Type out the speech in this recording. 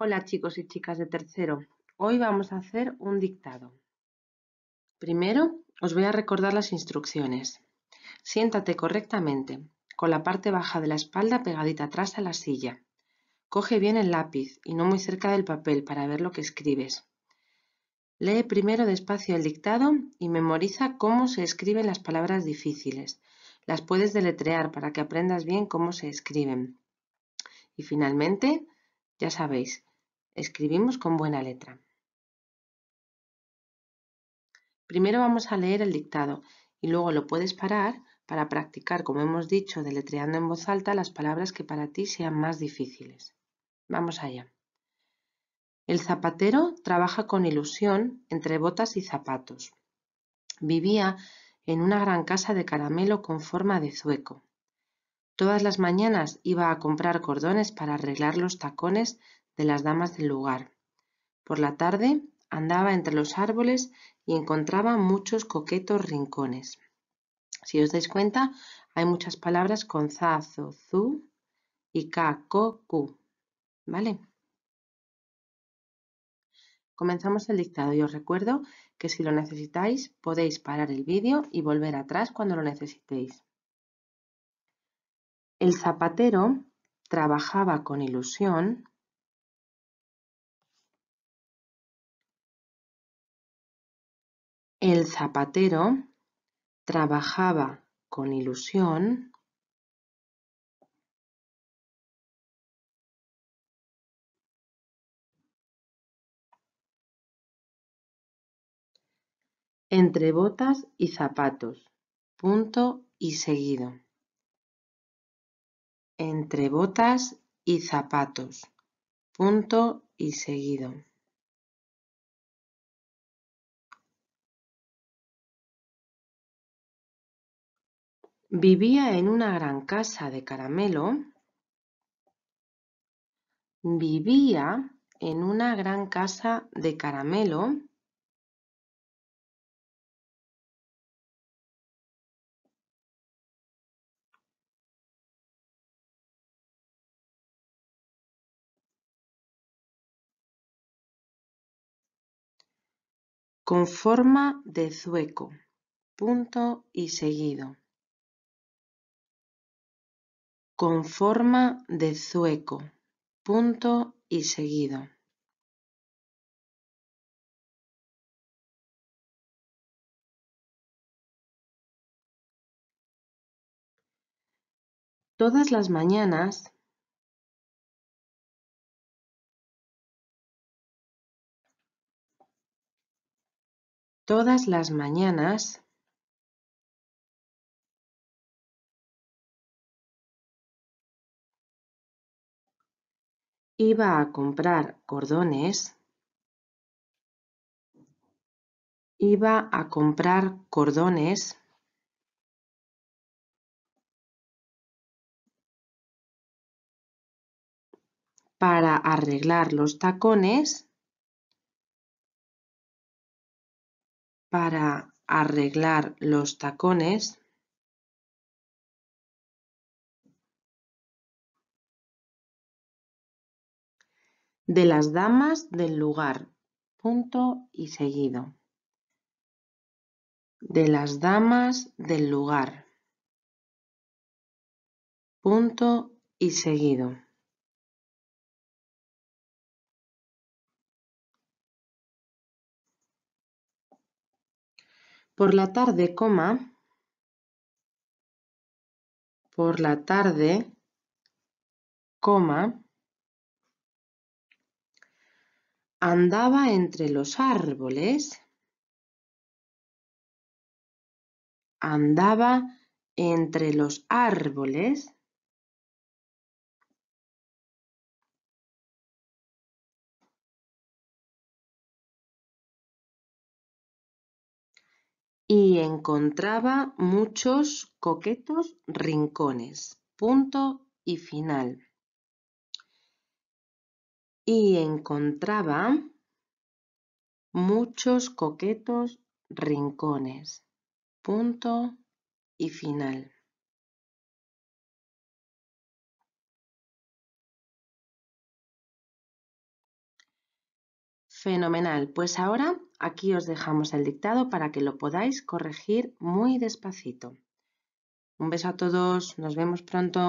Hola chicos y chicas de tercero. Hoy vamos a hacer un dictado. Primero os voy a recordar las instrucciones. Siéntate correctamente, con la parte baja de la espalda pegadita atrás a la silla. Coge bien el lápiz y no muy cerca del papel para ver lo que escribes. Lee primero despacio el dictado y memoriza cómo se escriben las palabras difíciles. Las puedes deletrear para que aprendas bien cómo se escriben. Y finalmente, ya sabéis, escribimos con buena letra. Primero vamos a leer el dictado y luego lo puedes parar para practicar, como hemos dicho, deletreando en voz alta las palabras que para ti sean más difíciles. Vamos allá. El zapatero trabaja con ilusión entre botas y zapatos. Vivía en una gran casa de caramelo con forma de zueco. Todas las mañanas iba a comprar cordones para arreglar los tacones de las damas del lugar. Por la tarde andaba entre los árboles y encontraba muchos coquetos rincones. Si os dais cuenta, hay muchas palabras con za, zo, zu y ka, ko, ¿Vale? Comenzamos el dictado y os recuerdo que si lo necesitáis podéis parar el vídeo y volver atrás cuando lo necesitéis. El zapatero trabajaba con ilusión El zapatero trabajaba con ilusión entre botas y zapatos, punto y seguido entre botas y zapatos. Punto y seguido. Vivía en una gran casa de caramelo. Vivía en una gran casa de caramelo Con forma de zueco, punto y seguido. Con forma de zueco, punto y seguido. Todas las mañanas Todas las mañanas. Iba a comprar cordones. Iba a comprar cordones. Para arreglar los tacones. Para arreglar los tacones de las damas del lugar. Punto y seguido. De las damas del lugar. Punto y seguido. Por la tarde, coma. Por la tarde, coma. Andaba entre los árboles. Andaba entre los árboles y encontraba muchos coquetos rincones. Punto y final. Y encontraba muchos coquetos rincones. Punto y final. Fenomenal. Pues ahora Aquí os dejamos el dictado para que lo podáis corregir muy despacito. Un beso a todos, nos vemos pronto.